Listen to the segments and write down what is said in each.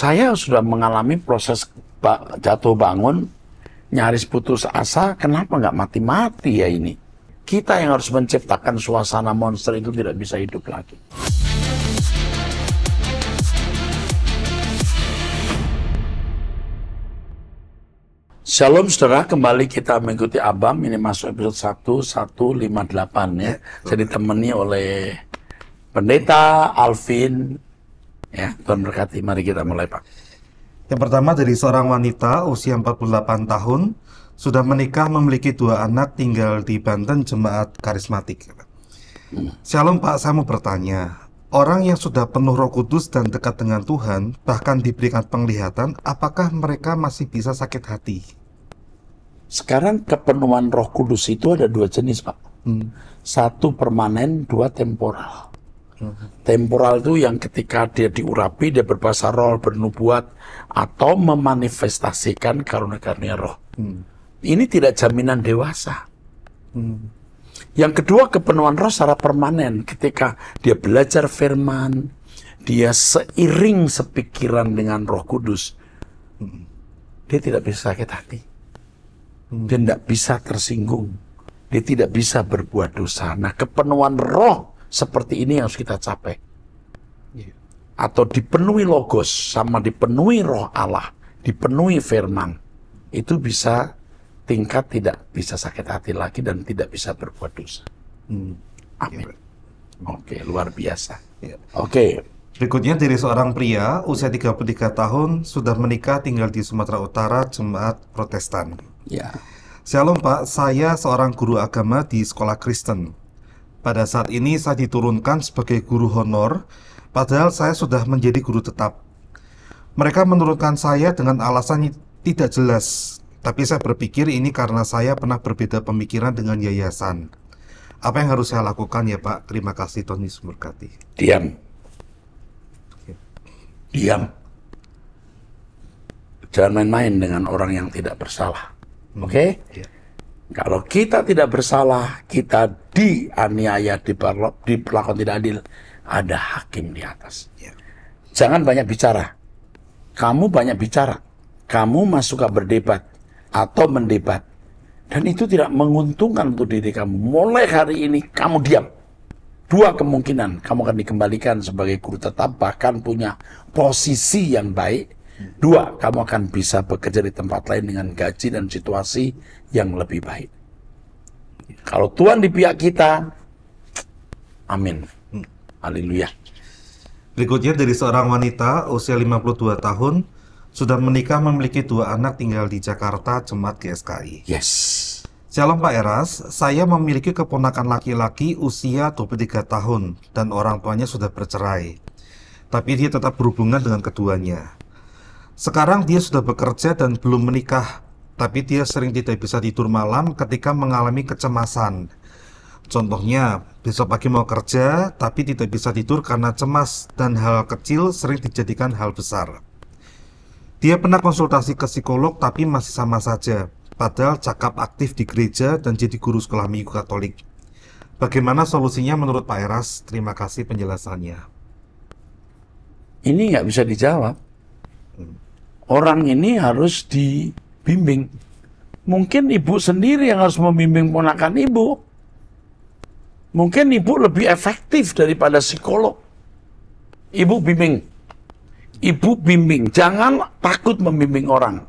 saya sudah mengalami proses jatuh bangun, nyaris putus asa, kenapa nggak mati-mati ya ini? Kita yang harus menciptakan suasana monster itu tidak bisa hidup lagi. Shalom saudara, kembali kita mengikuti Abam, ini masuk episode 1, delapan ya. Saya ditemani oleh Pendeta Alvin Ya, Tuhan berkati. Mari kita mulai, Pak. Yang pertama dari seorang wanita usia 48 tahun, sudah menikah memiliki dua anak tinggal di Banten Jemaat Karismatik. Hmm. Shalom Pak, saya mau bertanya, orang yang sudah penuh roh kudus dan dekat dengan Tuhan, bahkan diberikan penglihatan, apakah mereka masih bisa sakit hati? Sekarang kepenuhan roh kudus itu ada dua jenis Pak. Hmm. Satu permanen, dua temporal Temporal itu yang ketika dia diurapi, dia berbahasa roh, bernubuat, atau memanifestasikan karunia-karunia roh. Hmm. Ini tidak jaminan dewasa. Hmm. Yang kedua, kepenuhan roh secara permanen. Ketika dia belajar firman, dia seiring sepikiran dengan roh kudus, hmm. dia tidak bisa sakit hati. Hmm. Dia tidak bisa tersinggung. Dia tidak bisa berbuat dosa. Nah, kepenuhan roh seperti ini yang harus kita capai. Iya. Atau dipenuhi logos, sama dipenuhi roh Allah, dipenuhi firman. Itu bisa tingkat tidak bisa sakit hati lagi dan tidak bisa berbuat dosa. Hmm. Amin. Ya, Oke, luar biasa. Ya. Oke. Berikutnya dari seorang pria, usia 33 tahun, sudah menikah tinggal di Sumatera Utara, Jemaat Protestan. Ya. Shalom Pak, saya seorang guru agama di sekolah Kristen. Pada saat ini saya diturunkan sebagai guru honor, padahal saya sudah menjadi guru tetap. Mereka menurunkan saya dengan alasan tidak jelas, tapi saya berpikir ini karena saya pernah berbeda pemikiran dengan yayasan. Apa yang harus saya lakukan ya Pak? Terima kasih Tony Sumberkati. Diam. Diam. Jangan main-main dengan orang yang tidak bersalah. Hmm. Oke? Okay? Ya. Kalau kita tidak bersalah, kita dianiaya, diperlakukan tidak adil, ada hakim di atas. Ya. Jangan banyak bicara. Kamu banyak bicara. Kamu masuk suka berdebat atau mendebat. Dan itu tidak menguntungkan untuk diri kamu. Mulai hari ini kamu diam. Dua kemungkinan kamu akan dikembalikan sebagai guru tetap bahkan punya posisi yang baik Dua, kamu akan bisa bekerja di tempat lain dengan gaji dan situasi yang lebih baik. Kalau Tuhan di pihak kita, amin. Hmm. Haleluya. Berikutnya dari seorang wanita usia 52 tahun, sudah menikah memiliki dua anak tinggal di Jakarta, jemaat GSKI. Yes. Shalom Pak Eras, saya memiliki keponakan laki-laki usia 23 tahun dan orang tuanya sudah bercerai. Tapi dia tetap berhubungan dengan keduanya. Sekarang dia sudah bekerja dan belum menikah, tapi dia sering tidak bisa tidur malam ketika mengalami kecemasan. Contohnya, besok pagi mau kerja tapi tidak bisa tidur karena cemas dan hal kecil sering dijadikan hal besar. Dia pernah konsultasi ke psikolog tapi masih sama saja, padahal cakap aktif di gereja dan jadi guru sekolah minggu katolik. Bagaimana solusinya menurut Pak Eras? Terima kasih penjelasannya. Ini nggak bisa dijawab orang ini harus dibimbing. Mungkin ibu sendiri yang harus membimbing ponakan ibu. Mungkin ibu lebih efektif daripada psikolog. Ibu bimbing. Ibu bimbing. Jangan takut membimbing orang.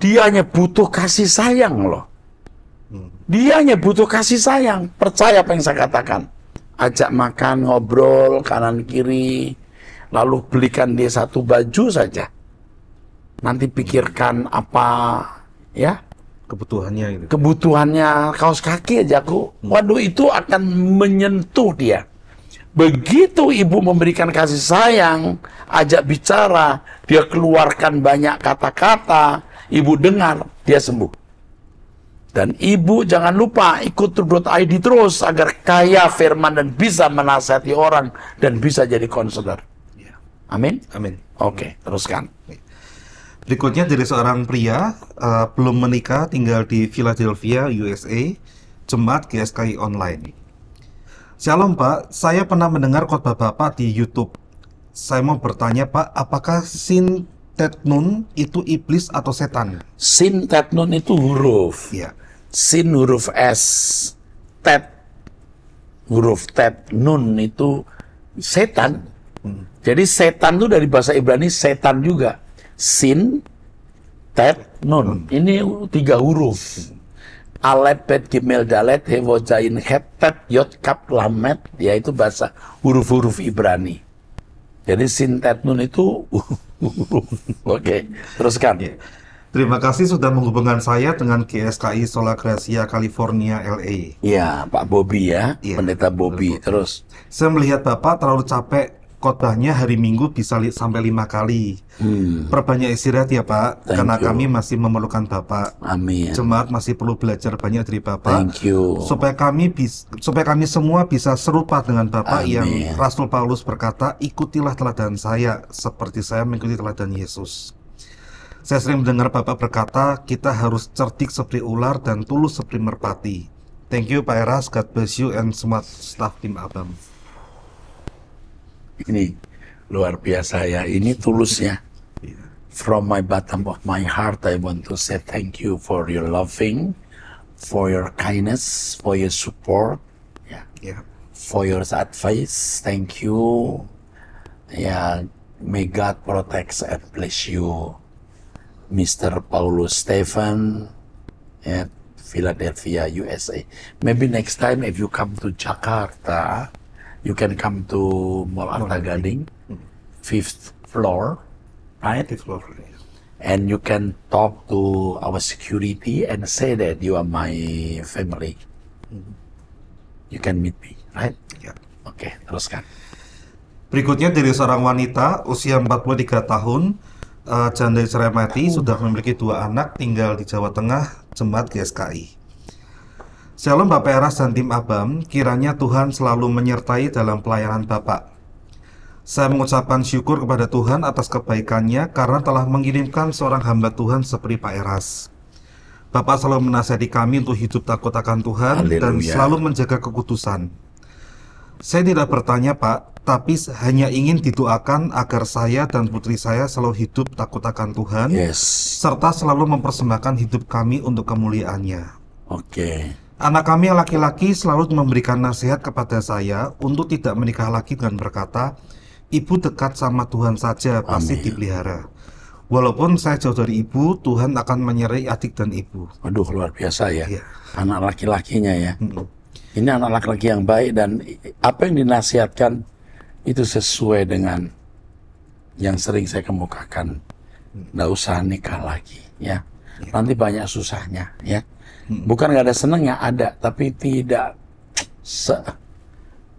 Dia hanya butuh kasih sayang loh. Dia hanya butuh kasih sayang. Percaya apa yang saya katakan. Ajak makan, ngobrol, kanan kiri. Lalu belikan dia satu baju saja nanti pikirkan apa ya kebutuhannya gitu. kebutuhannya kaos kaki aja aku hmm. waduh itu akan menyentuh dia begitu ibu memberikan kasih sayang ajak bicara dia keluarkan banyak kata-kata ibu dengar dia sembuh dan ibu jangan lupa ikut tur.id terus agar kaya firman dan bisa menasihati orang dan bisa jadi konselor. Ya. Amin. Amin. Oke, okay, teruskan. Berikutnya dari seorang pria uh, belum menikah tinggal di Philadelphia, USA, jemaat GSKI online. Shalom Pak, saya pernah mendengar khotbah Bapak di YouTube. Saya mau bertanya Pak, apakah sin tetnun itu iblis atau setan? Sin tetnun itu huruf. Ya. Sin huruf S, tet huruf tet nun itu setan. Hmm. Jadi setan itu dari bahasa Ibrani setan juga sin, tet, nun. Ini tiga huruf. Alet, pet, gimel, dalet, hewo, jain, het, tet, yot, kap, lamet, yaitu bahasa huruf-huruf Ibrani. Jadi sin, tet, nun itu Oke, okay. teruskan. Okay. Terima kasih sudah menghubungkan saya dengan KSKI Solar Gracia California LA. Iya, Pak Bobi ya, ya Pendeta Bobi. Terus. Saya melihat Bapak terlalu capek khotbahnya hari Minggu bisa li sampai lima kali. Hmm. Perbanyak istirahat ya Pak, Thank karena you. kami masih memerlukan Bapak. Amin. Jemaat masih perlu belajar banyak dari Bapak. Thank you. Supaya kami bisa, supaya kami semua bisa serupa dengan Bapak Amin. yang Rasul Paulus berkata, ikutilah teladan saya seperti saya mengikuti teladan Yesus. Saya sering mendengar Bapak berkata, kita harus cerdik seperti ular dan tulus seperti merpati. Thank you Pak Eras, God bless you and smart staff tim Abang ini luar biasa ya ini tulusnya from my bottom of my heart I want to say thank you for your loving for your kindness for your support yeah, ya. for your advice thank you yeah may God protect and bless you Mr. Paulus Stephen at Philadelphia USA maybe next time if you come to Jakarta you can come to Mall Arta Gading, hmm. fifth floor, right? Fifth floor, yes. And you can talk to our security and say that you are my family. Hmm. You can meet me, right? Yeah. Oke, okay, teruskan. Berikutnya dari seorang wanita usia 43 tahun, uh, eh, janda cerai mati, oh. sudah memiliki dua anak, tinggal di Jawa Tengah, jemaat GSKI. Shalom Bapak Eras dan tim Abam, kiranya Tuhan selalu menyertai dalam pelayanan Bapak. Saya mengucapkan syukur kepada Tuhan atas kebaikannya karena telah mengirimkan seorang hamba Tuhan seperti Pak Eras. Bapak selalu menasihati kami untuk hidup takut akan Tuhan Haleluya. dan selalu menjaga kekudusan. Saya tidak bertanya Pak, tapi hanya ingin didoakan agar saya dan putri saya selalu hidup takut akan Tuhan, yes. serta selalu mempersembahkan hidup kami untuk kemuliaannya. Oke. Okay. Anak kami yang laki-laki selalu memberikan nasihat kepada saya untuk tidak menikah lagi dengan berkata, "Ibu dekat sama Tuhan saja, pasti Amin. dipelihara." Walaupun saya jauh dari ibu, Tuhan akan menyerai adik dan ibu. Aduh, luar biasa ya. ya. Anak laki-lakinya ya. Hmm. Ini anak laki-laki yang baik dan apa yang dinasihatkan itu sesuai dengan yang sering saya kemukakan. Mm. Nggak usah nikah lagi ya. ya. Nanti banyak susahnya ya. Hmm. Bukan nggak ada senangnya, ada, tapi tidak se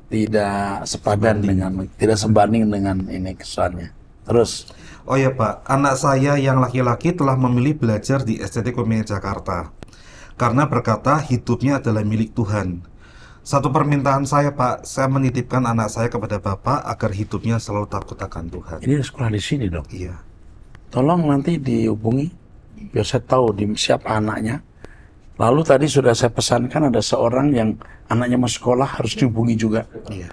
tidak sepadan dengan tidak sebanding dengan ini kesannya. Terus Oh ya Pak, anak saya yang laki-laki telah memilih belajar di STT Komedi Jakarta karena berkata hidupnya adalah milik Tuhan. Satu permintaan saya Pak, saya menitipkan anak saya kepada Bapak agar hidupnya selalu takut akan Tuhan. Ini sekolah di sini dong? Iya. Tolong nanti dihubungi, biar saya tahu di siapa anaknya Lalu tadi sudah saya pesankan ada seorang yang anaknya mau sekolah harus dihubungi juga. Iya.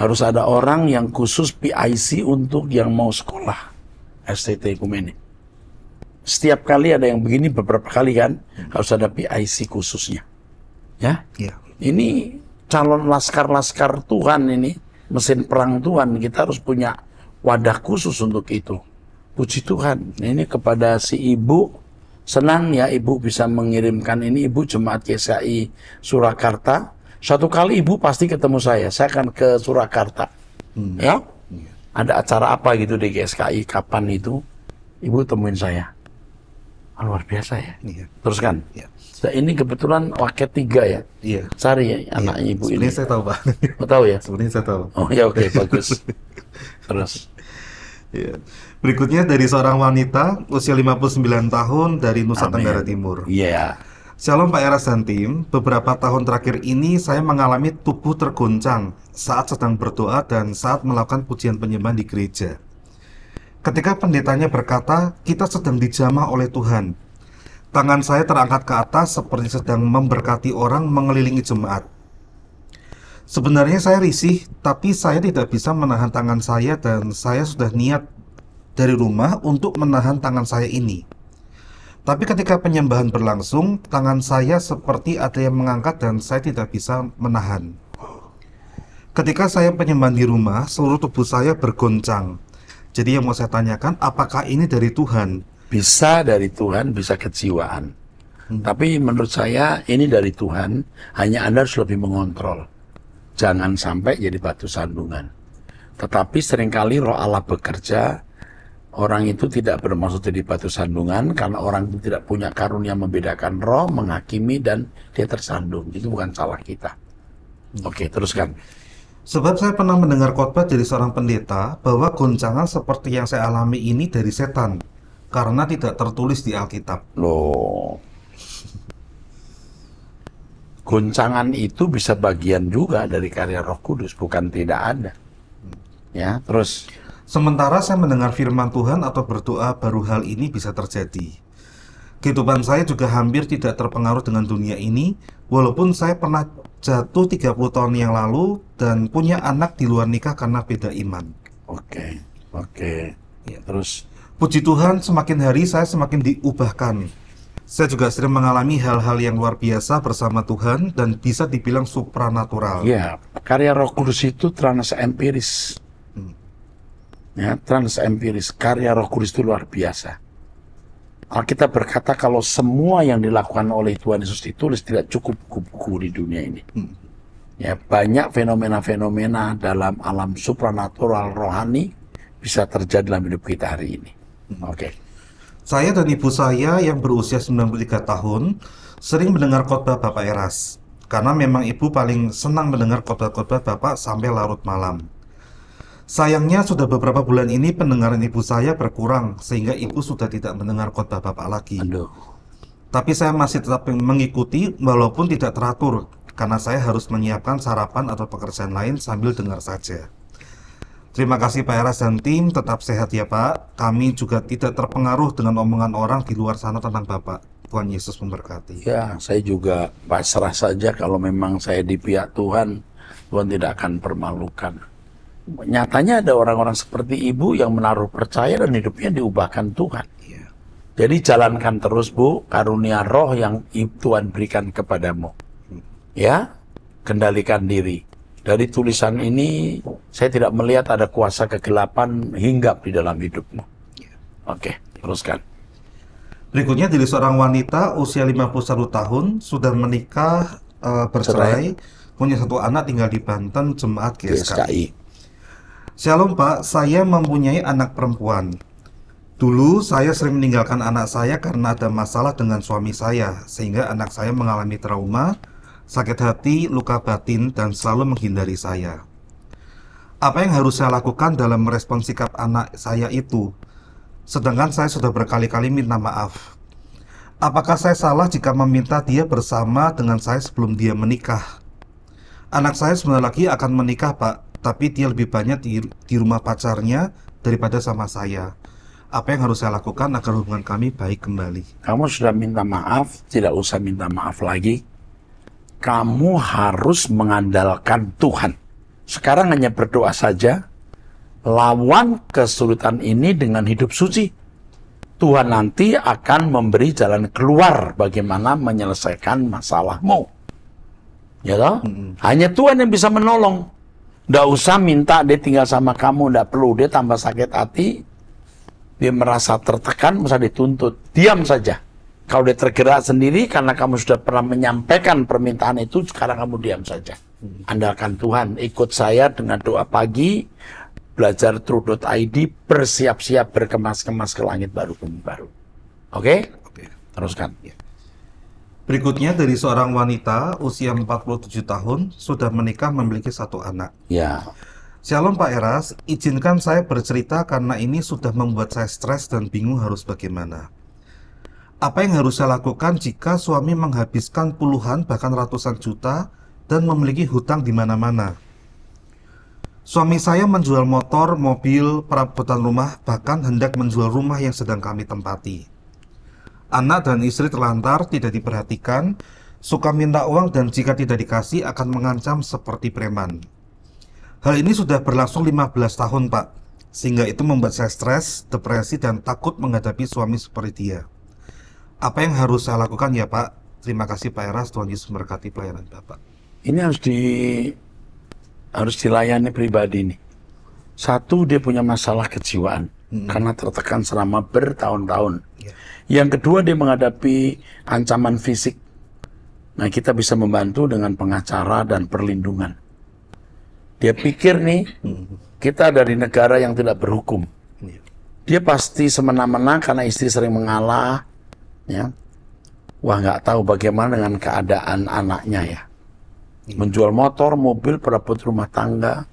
Harus ada orang yang khusus PIC untuk yang mau sekolah STT Ekumenik. Setiap kali ada yang begini beberapa kali kan harus ada PIC khususnya. Ya? Iya. Ini calon laskar-laskar Tuhan ini, mesin perang Tuhan kita harus punya wadah khusus untuk itu. Puji Tuhan. Ini kepada si ibu Senang ya Ibu bisa mengirimkan ini Ibu Jemaat GSKI Surakarta. satu kali Ibu pasti ketemu saya. Saya akan ke Surakarta. Hmm. Ya. Hmm. Ada acara apa gitu di GSKI kapan itu? Ibu temuin saya. Luar biasa ya. terus iya. Teruskan. Hmm. ini kebetulan wakil tiga ya. Iya. Cari ya anak iya. ibu Sebenarnya ini. saya tahu pak. Oh, tahu ya. Sebenarnya saya tahu. Oh ya oke okay, bagus. Terus. Iya. Berikutnya dari seorang wanita usia 59 tahun dari Nusa Amin. Tenggara Timur. Iya. Yeah. Shalom Pak dan Santim, beberapa tahun terakhir ini saya mengalami tubuh terguncang saat sedang berdoa dan saat melakukan pujian penyembahan di gereja. Ketika pendetanya berkata, kita sedang dijamah oleh Tuhan. Tangan saya terangkat ke atas seperti sedang memberkati orang mengelilingi jemaat. Sebenarnya saya risih, tapi saya tidak bisa menahan tangan saya dan saya sudah niat dari rumah untuk menahan tangan saya ini. Tapi ketika penyembahan berlangsung, tangan saya seperti ada yang mengangkat dan saya tidak bisa menahan. Ketika saya penyembahan di rumah, seluruh tubuh saya bergoncang. Jadi yang mau saya tanyakan, apakah ini dari Tuhan? Bisa dari Tuhan, bisa kejiwaan. Hmm. Tapi menurut saya ini dari Tuhan, hanya Anda harus lebih mengontrol. Jangan sampai jadi batu sandungan. Tetapi seringkali roh Allah bekerja Orang itu tidak bermaksud jadi batu sandungan karena orang itu tidak punya karunia membedakan roh, menghakimi dan dia tersandung. Itu bukan salah kita. Hmm. Oke, okay, teruskan. Sebab saya pernah mendengar khotbah dari seorang pendeta bahwa goncangan seperti yang saya alami ini dari setan karena tidak tertulis di Alkitab. Loh. Goncangan itu bisa bagian juga dari karya Roh Kudus, bukan tidak ada. Ya, terus Sementara saya mendengar firman Tuhan atau berdoa baru hal ini bisa terjadi. Kehidupan saya juga hampir tidak terpengaruh dengan dunia ini, walaupun saya pernah jatuh 30 tahun yang lalu dan punya anak di luar nikah karena beda iman. Oke, oke. Okay. Ya. Terus? Puji Tuhan, semakin hari saya semakin diubahkan. Saya juga sering mengalami hal-hal yang luar biasa bersama Tuhan dan bisa dibilang supranatural. Ya, karya roh kudus itu empiris ya, empiris karya roh kudus itu luar biasa. Alkitab berkata kalau semua yang dilakukan oleh Tuhan Yesus ditulis tidak cukup buku-buku di dunia ini. Hmm. Ya, banyak fenomena-fenomena dalam alam supranatural rohani bisa terjadi dalam hidup kita hari ini. Hmm. Oke. Okay. Saya dan ibu saya yang berusia 93 tahun sering mendengar khotbah Bapak Eras. Karena memang ibu paling senang mendengar khotbah-khotbah Bapak sampai larut malam. Sayangnya sudah beberapa bulan ini pendengaran ibu saya berkurang sehingga ibu sudah tidak mendengar khotbah bapak lagi. Aduh. Tapi saya masih tetap mengikuti walaupun tidak teratur karena saya harus menyiapkan sarapan atau pekerjaan lain sambil dengar saja. Terima kasih Pak Eras dan tim, tetap sehat ya Pak. Kami juga tidak terpengaruh dengan omongan orang di luar sana tentang Bapak. Tuhan Yesus memberkati. Ya, saya juga pasrah saja kalau memang saya di pihak Tuhan, Tuhan tidak akan permalukan nyatanya ada orang-orang seperti ibu yang menaruh percaya dan hidupnya diubahkan Tuhan. Ya. Jadi jalankan terus Bu karunia roh yang Tuhan berikan kepadamu. Ya, kendalikan diri. Dari tulisan ini saya tidak melihat ada kuasa kegelapan hinggap di dalam hidupmu. Iya. Oke, teruskan. Berikutnya dari seorang wanita usia 51 tahun sudah menikah uh, bercerai, Cerai. punya satu anak tinggal di Banten jemaat GSKI. GSKI. Shalom Pak, saya mempunyai anak perempuan. Dulu saya sering meninggalkan anak saya karena ada masalah dengan suami saya, sehingga anak saya mengalami trauma, sakit hati, luka batin, dan selalu menghindari saya. Apa yang harus saya lakukan dalam merespon sikap anak saya itu? Sedangkan saya sudah berkali-kali minta maaf. Apakah saya salah jika meminta dia bersama dengan saya sebelum dia menikah? Anak saya sebentar lagi akan menikah, Pak tapi dia lebih banyak di, di rumah pacarnya daripada sama saya. Apa yang harus saya lakukan agar hubungan kami baik kembali? Kamu sudah minta maaf, tidak usah minta maaf lagi. Kamu harus mengandalkan Tuhan. Sekarang hanya berdoa saja, lawan kesulitan ini dengan hidup suci. Tuhan nanti akan memberi jalan keluar bagaimana menyelesaikan masalahmu. Ya toh? Hanya Tuhan yang bisa menolong. Nggak usah minta dia tinggal sama kamu, tidak perlu. Dia tambah sakit hati, dia merasa tertekan, merasa dituntut. Diam saja. Kalau dia tergerak sendiri karena kamu sudah pernah menyampaikan permintaan itu, sekarang kamu diam saja. Hmm. Andalkan Tuhan, ikut saya dengan doa pagi, belajar true.id, bersiap-siap berkemas-kemas ke langit baru bumi baru. Oke? Okay? Teruskan. Yeah. Berikutnya dari seorang wanita usia 47 tahun sudah menikah memiliki satu anak. Ya. Shalom Pak Eras, izinkan saya bercerita karena ini sudah membuat saya stres dan bingung harus bagaimana. Apa yang harus saya lakukan jika suami menghabiskan puluhan bahkan ratusan juta dan memiliki hutang di mana-mana? Suami saya menjual motor, mobil, perabotan rumah, bahkan hendak menjual rumah yang sedang kami tempati. Anak dan istri terlantar, tidak diperhatikan, suka minta uang dan jika tidak dikasih akan mengancam seperti preman. Hal ini sudah berlangsung 15 tahun, Pak. Sehingga itu membuat saya stres, depresi, dan takut menghadapi suami seperti dia. Apa yang harus saya lakukan ya, Pak? Terima kasih Pak Eras, Tuhan Yesus memberkati pelayanan Bapak. Ini harus di harus dilayani pribadi nih. Satu dia punya masalah kejiwaan hmm. karena tertekan selama bertahun-tahun yang kedua dia menghadapi ancaman fisik. Nah kita bisa membantu dengan pengacara dan perlindungan. Dia pikir nih kita dari negara yang tidak berhukum. Iya. Dia pasti semena-mena karena istri sering mengalah. Ya. Wah nggak tahu bagaimana dengan keadaan anaknya ya. Iya. Menjual motor, mobil, perabot rumah tangga.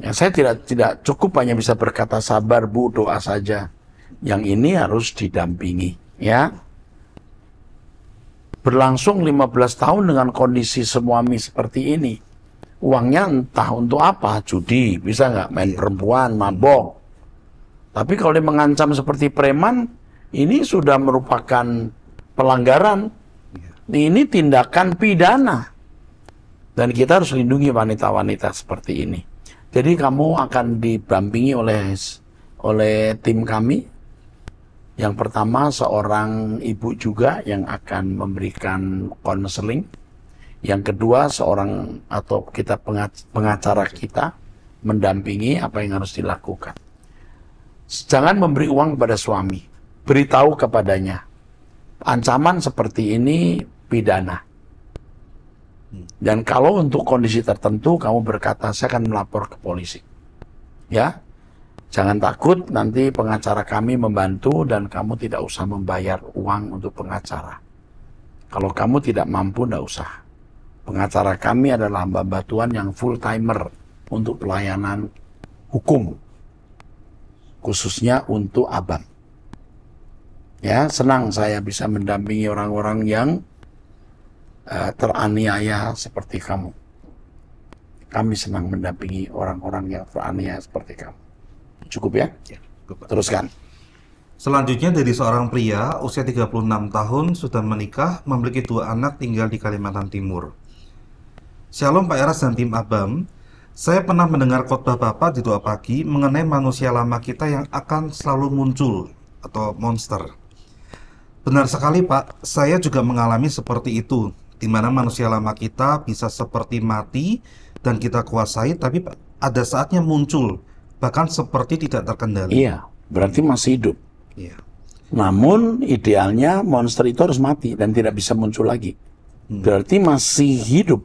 Ya, saya tidak tidak cukup hanya bisa berkata sabar bu doa saja yang ini harus didampingi, ya. Berlangsung 15 tahun dengan kondisi suami seperti ini. Uangnya entah untuk apa, judi, bisa nggak main iya. perempuan, mabok. Tapi kalau dia mengancam seperti preman, ini sudah merupakan pelanggaran. Iya. Ini tindakan pidana. Dan kita harus lindungi wanita-wanita seperti ini. Jadi kamu akan dibampingi oleh oleh tim kami yang pertama seorang ibu juga yang akan memberikan konseling. Yang kedua seorang atau kita pengacara kita mendampingi apa yang harus dilakukan. Jangan memberi uang kepada suami. Beritahu kepadanya. Ancaman seperti ini pidana. Dan kalau untuk kondisi tertentu kamu berkata saya akan melapor ke polisi. Ya, Jangan takut nanti pengacara kami membantu dan kamu tidak usah membayar uang untuk pengacara. Kalau kamu tidak mampu, tidak usah. Pengacara kami adalah hamba batuan yang full timer untuk pelayanan hukum. Khususnya untuk abang. Ya, senang saya bisa mendampingi orang-orang yang uh, teraniaya seperti kamu. Kami senang mendampingi orang-orang yang teraniaya seperti kamu. Cukup ya? ya Teruskan. Selanjutnya dari seorang pria usia 36 tahun sudah menikah, memiliki dua anak tinggal di Kalimantan Timur. Shalom Pak Eras dan tim Abam. Saya pernah mendengar khotbah Bapak di doa pagi mengenai manusia lama kita yang akan selalu muncul atau monster. Benar sekali Pak, saya juga mengalami seperti itu, di mana manusia lama kita bisa seperti mati dan kita kuasai, tapi ada saatnya muncul bahkan seperti tidak terkendali. Iya, berarti masih hidup. Iya. Namun idealnya monster itu harus mati dan tidak bisa muncul lagi. Hmm. Berarti masih hidup.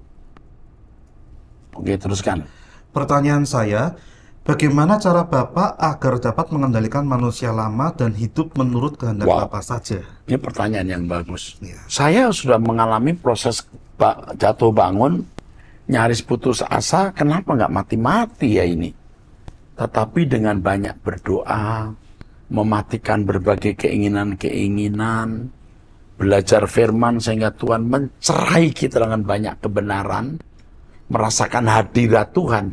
Oke, teruskan. Pertanyaan saya, bagaimana cara Bapak agar dapat mengendalikan manusia lama dan hidup menurut kehendak wow. Bapak saja? Ini pertanyaan yang bagus. Iya. Saya sudah mengalami proses jatuh bangun, nyaris putus asa, kenapa nggak mati-mati ya ini? Tetapi dengan banyak berdoa, mematikan berbagai keinginan-keinginan, belajar firman sehingga Tuhan mencerai kita dengan banyak kebenaran, merasakan hadirat Tuhan,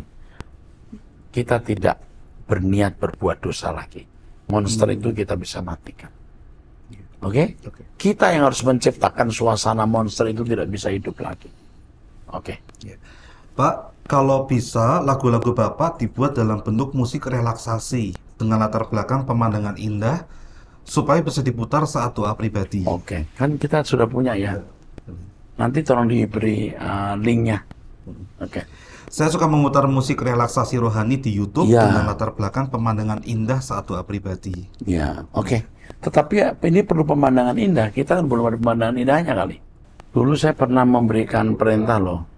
kita tidak berniat berbuat dosa lagi. Monster hmm. itu kita bisa matikan. Oke? Okay? Okay. Kita yang harus menciptakan suasana monster itu tidak bisa hidup lagi. Oke. Okay. Ya. Yeah. Pak, kalau bisa lagu-lagu Bapak dibuat dalam bentuk musik relaksasi dengan latar belakang pemandangan indah supaya bisa diputar saat doa pribadi. Oke, okay. kan kita sudah punya ya. Nanti tolong diberi uh, linknya. Oke. Okay. Saya suka memutar musik relaksasi rohani di YouTube ya. dengan latar belakang pemandangan indah saat doa pribadi. Ya, oke. Okay. Tetapi ya, ini perlu pemandangan indah. Kita kan belum ada pemandangan indahnya kali. Dulu saya pernah memberikan perintah loh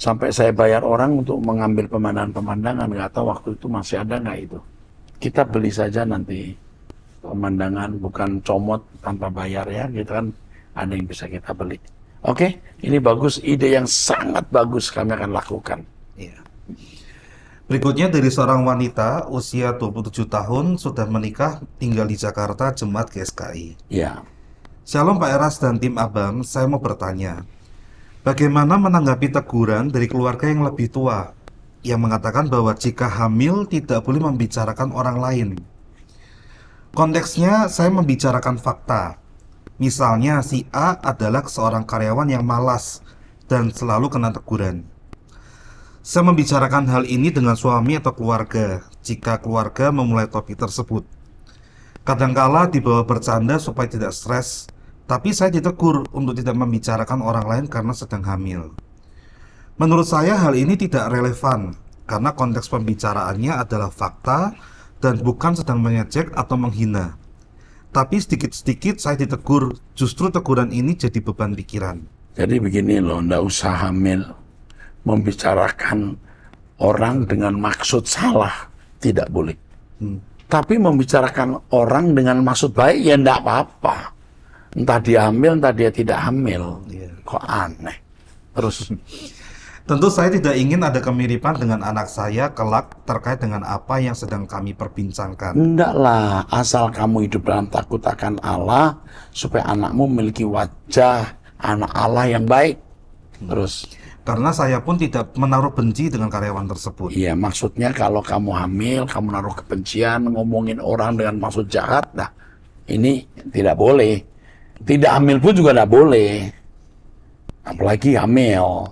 Sampai saya bayar orang untuk mengambil pemandangan-pemandangan, nggak tahu waktu itu masih ada nggak itu. Kita beli saja nanti pemandangan, bukan comot tanpa bayar ya, gitu kan ada yang bisa kita beli. Oke, okay? ini bagus, ide yang sangat bagus kami akan lakukan. Iya. Berikutnya dari seorang wanita usia 27 tahun sudah menikah tinggal di Jakarta jemaat GSKI. Ya. Shalom Pak Eras dan tim Abam, saya mau bertanya. Bagaimana menanggapi teguran dari keluarga yang lebih tua yang mengatakan bahwa jika hamil tidak boleh membicarakan orang lain? Konteksnya saya membicarakan fakta. Misalnya si A adalah seorang karyawan yang malas dan selalu kena teguran. Saya membicarakan hal ini dengan suami atau keluarga jika keluarga memulai topik tersebut. Kadangkala dibawa bercanda supaya tidak stres tapi saya ditegur untuk tidak membicarakan orang lain karena sedang hamil. Menurut saya hal ini tidak relevan karena konteks pembicaraannya adalah fakta dan bukan sedang mengejek atau menghina. Tapi sedikit-sedikit saya ditegur, justru teguran ini jadi beban pikiran. Jadi begini loh, ndak usah hamil membicarakan orang dengan maksud salah tidak boleh. Hmm. Tapi membicarakan orang dengan maksud baik ya ndak apa-apa entah dia hamil entah dia tidak hamil yeah. kok aneh terus Tentu saya tidak ingin ada kemiripan dengan anak saya kelak terkait dengan apa yang sedang kami perbincangkan. Tidaklah, asal kamu hidup dalam takut akan Allah, supaya anakmu memiliki wajah anak Allah yang baik. Hmm. Terus. Karena saya pun tidak menaruh benci dengan karyawan tersebut. Iya, maksudnya kalau kamu hamil, kamu naruh kebencian, ngomongin orang dengan maksud jahat, nah ini tidak boleh. Tidak hamil pun juga tidak boleh. Apalagi hamil.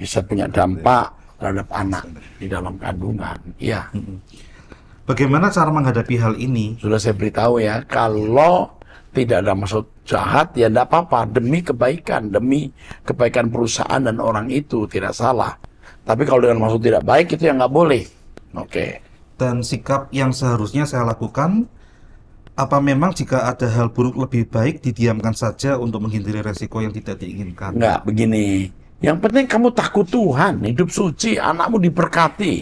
Bisa punya dampak terhadap anak di dalam kandungan. Iya. Bagaimana cara menghadapi hal ini? Sudah saya beritahu ya, kalau tidak ada maksud jahat ya tidak apa-apa demi kebaikan demi kebaikan perusahaan dan orang itu tidak salah tapi kalau dengan maksud tidak baik itu yang nggak boleh oke okay. dan sikap yang seharusnya saya lakukan apa memang jika ada hal buruk lebih baik didiamkan saja untuk menghindari resiko yang tidak diinginkan? Enggak, begini. Yang penting kamu takut Tuhan, hidup suci, anakmu diberkati.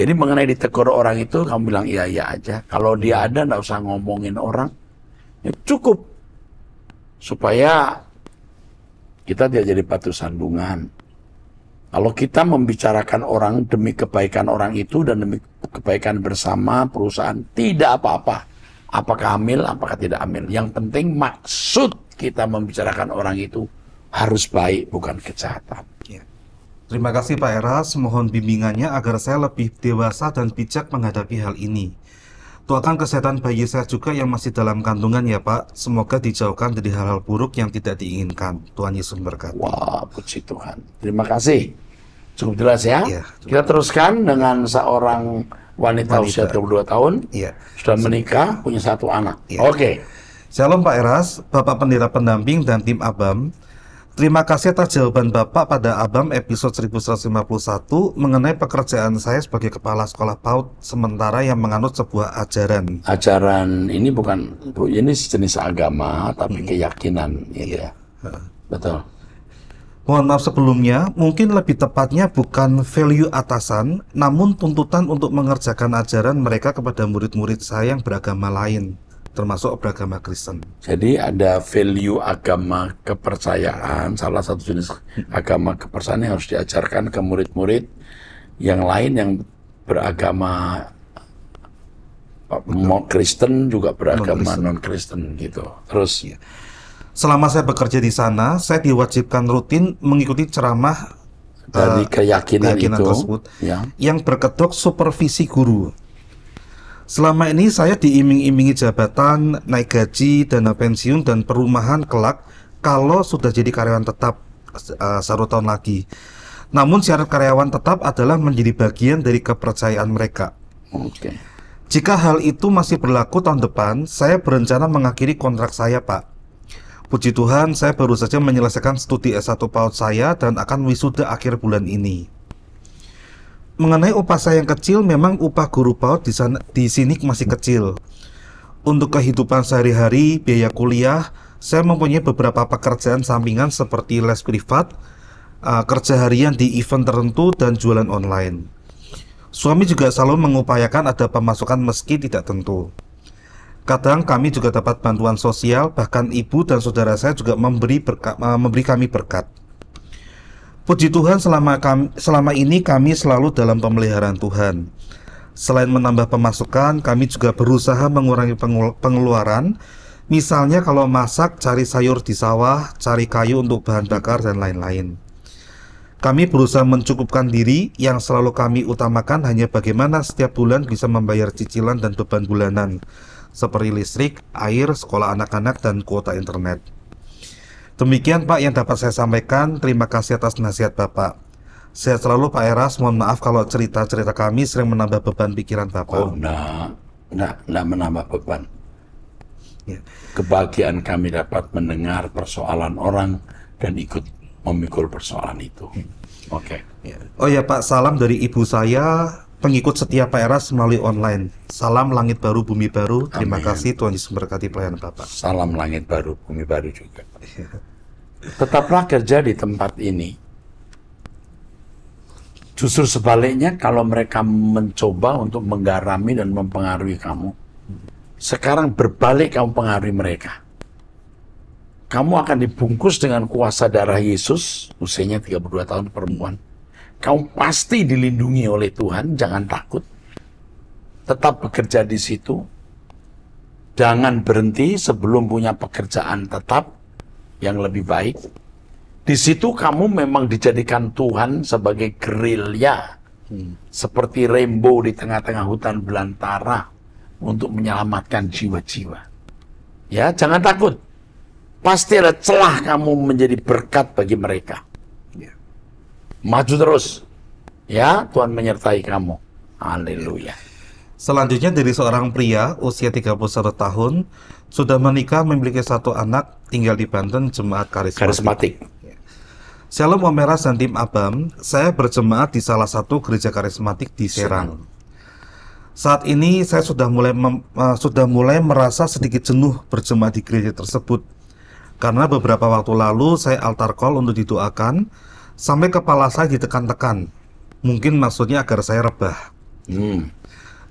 Jadi mengenai ditegur orang itu, kamu bilang iya-iya aja. Kalau dia hmm. ada, enggak usah ngomongin orang. Ya, cukup. Supaya kita tidak jadi batu sandungan. Kalau kita membicarakan orang demi kebaikan orang itu dan demi kebaikan bersama perusahaan, tidak apa-apa apakah hamil, apakah tidak hamil. Yang penting maksud kita membicarakan orang itu harus baik, bukan kejahatan. Ya. Terima kasih Pak Eras, mohon bimbingannya agar saya lebih dewasa dan bijak menghadapi hal ini. Doakan kesehatan bayi saya juga yang masih dalam kandungan ya Pak. Semoga dijauhkan dari hal-hal buruk yang tidak diinginkan. Tuhan Yesus memberkati. Wah, puji Tuhan. Terima kasih. Cukup jelas ya. ya cukup. Kita teruskan dengan seorang wanita, wanita. usia 32 tahun, iya. sudah menikah, punya satu anak. Iya. Oke. Okay. Shalom Pak Eras, Bapak Pendeta Pendamping dan tim Abam. Terima kasih atas jawaban Bapak pada Abam episode 1151 mengenai pekerjaan saya sebagai kepala sekolah PAUD sementara yang menganut sebuah ajaran. Ajaran ini bukan ini jenis agama tapi hmm. keyakinan gitu iya. ya. Betul. Mohon maaf sebelumnya, mungkin lebih tepatnya bukan value atasan, namun tuntutan untuk mengerjakan ajaran mereka kepada murid-murid saya yang beragama lain, termasuk beragama Kristen. Jadi ada value agama kepercayaan, salah satu jenis agama kepercayaan yang harus diajarkan ke murid-murid yang lain yang beragama non Kristen juga beragama non-Kristen non gitu. Terus ya selama saya bekerja di sana, saya diwajibkan rutin mengikuti ceramah dari uh, keyakinan, keyakinan itu tersebut ya. yang berkedok supervisi guru. Selama ini saya diiming-imingi jabatan, naik gaji, dana pensiun dan perumahan kelak kalau sudah jadi karyawan tetap uh, eh, satu tahun lagi. Namun syarat karyawan tetap adalah menjadi bagian dari kepercayaan mereka. Oke. Okay. Jika hal itu masih berlaku tahun depan, saya berencana mengakhiri kontrak saya, Pak. Puji Tuhan, saya baru saja menyelesaikan studi S1 PAUD saya dan akan wisuda akhir bulan ini. Mengenai upah saya yang kecil, memang upah guru PAUD di, sana, di sini masih kecil. Untuk kehidupan sehari-hari, biaya kuliah, saya mempunyai beberapa pekerjaan sampingan seperti les privat, eh, kerja harian di event tertentu, dan jualan online. Suami juga selalu mengupayakan ada pemasukan meski tidak tentu. Kadang kami juga dapat bantuan sosial, bahkan ibu dan saudara saya juga memberi eh, memberi kami berkat. Puji Tuhan selama kami, selama ini kami selalu dalam pemeliharaan Tuhan. Selain menambah pemasukan, kami juga berusaha mengurangi pengeluaran. Misalnya kalau masak, cari sayur di sawah, cari kayu untuk bahan bakar dan lain-lain. Kami berusaha mencukupkan diri yang selalu kami utamakan hanya bagaimana setiap bulan bisa membayar cicilan dan beban bulanan seperti listrik, air, sekolah anak-anak, dan kuota internet. Demikian Pak yang dapat saya sampaikan. Terima kasih atas nasihat Bapak. Saya selalu Pak Eras. Mohon maaf kalau cerita-cerita kami sering menambah beban pikiran Bapak. Oh, nah, nah, nah menambah beban. Ya. Kebahagiaan kami dapat mendengar persoalan orang dan ikut memikul persoalan itu. Hmm. Oke. Okay. Ya. Oh ya Pak, salam dari ibu saya pengikut setia Pak Eras melalui online. Salam langit baru bumi baru. Terima Amin. kasih Tuhan Yesus memberkati pelayanan Bapak. Salam langit baru bumi baru juga. Tetaplah kerja di tempat ini. Justru sebaliknya kalau mereka mencoba untuk menggarami dan mempengaruhi kamu, sekarang berbalik kamu pengaruhi mereka. Kamu akan dibungkus dengan kuasa darah Yesus, usianya 32 tahun perempuan Kau pasti dilindungi oleh Tuhan, jangan takut. Tetap bekerja di situ. Jangan berhenti sebelum punya pekerjaan tetap yang lebih baik. Di situ kamu memang dijadikan Tuhan sebagai gerilya. Hmm. Seperti rainbow di tengah-tengah hutan belantara untuk menyelamatkan jiwa-jiwa. Ya, jangan takut. Pasti ada celah kamu menjadi berkat bagi mereka maju terus. Ya, Tuhan menyertai kamu. Haleluya. Selanjutnya dari seorang pria usia 31 tahun sudah menikah memiliki satu anak tinggal di Banten jemaat karismatik. karismatik. Ya. Shalom Om dan tim Abam, saya berjemaat di salah satu gereja karismatik di Serang. Saat ini saya sudah mulai mem, uh, sudah mulai merasa sedikit jenuh berjemaat di gereja tersebut. Karena beberapa waktu lalu saya altar call untuk didoakan, sampai kepala saya ditekan-tekan. Mungkin maksudnya agar saya rebah. Hmm.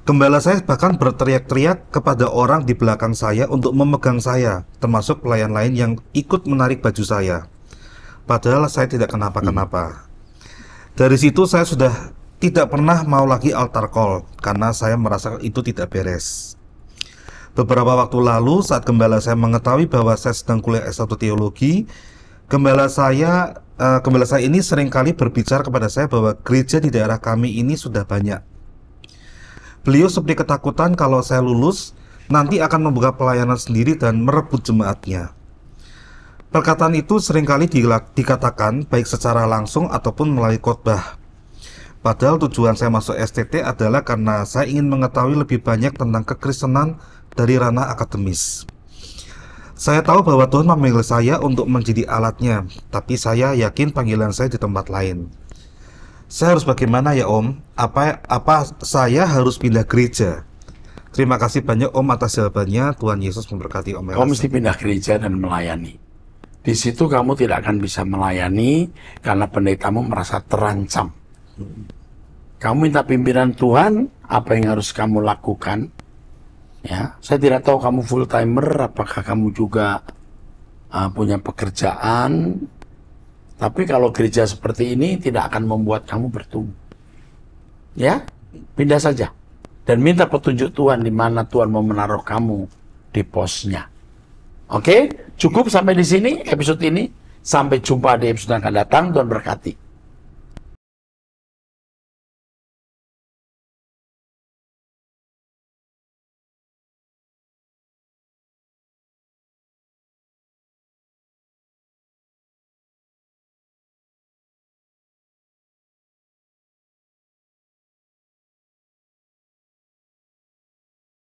Gembala saya bahkan berteriak-teriak kepada orang di belakang saya untuk memegang saya, termasuk pelayan lain yang ikut menarik baju saya. Padahal saya tidak kenapa-kenapa. Hmm. Dari situ saya sudah tidak pernah mau lagi altar call karena saya merasa itu tidak beres. Beberapa waktu lalu saat gembala saya mengetahui bahwa saya sedang kuliah S1 teologi, gembala saya uh, gembala saya ini seringkali berbicara kepada saya bahwa gereja di daerah kami ini sudah banyak. Beliau seperti ketakutan kalau saya lulus nanti akan membuka pelayanan sendiri dan merebut jemaatnya. Perkataan itu seringkali dikatakan baik secara langsung ataupun melalui khotbah. Padahal tujuan saya masuk STT adalah karena saya ingin mengetahui lebih banyak tentang kekristenan dari ranah akademis. Saya tahu bahwa Tuhan memanggil saya untuk menjadi alatnya, tapi saya yakin panggilan saya di tempat lain. Saya harus bagaimana ya Om? Apa apa saya harus pindah gereja? Terima kasih banyak Om atas jawabannya. Tuhan Yesus memberkati Om. Om mesti pindah gereja dan melayani. Di situ kamu tidak akan bisa melayani karena pendetamu merasa terancam. Kamu minta pimpinan Tuhan, apa yang harus kamu lakukan? Ya, saya tidak tahu kamu full timer apakah kamu juga uh, punya pekerjaan. Tapi kalau gereja seperti ini tidak akan membuat kamu bertumbuh. Ya, pindah saja dan minta petunjuk Tuhan di mana Tuhan mau menaruh kamu di posnya. Oke, cukup sampai di sini episode ini. Sampai jumpa di episode yang akan datang. Tuhan berkati.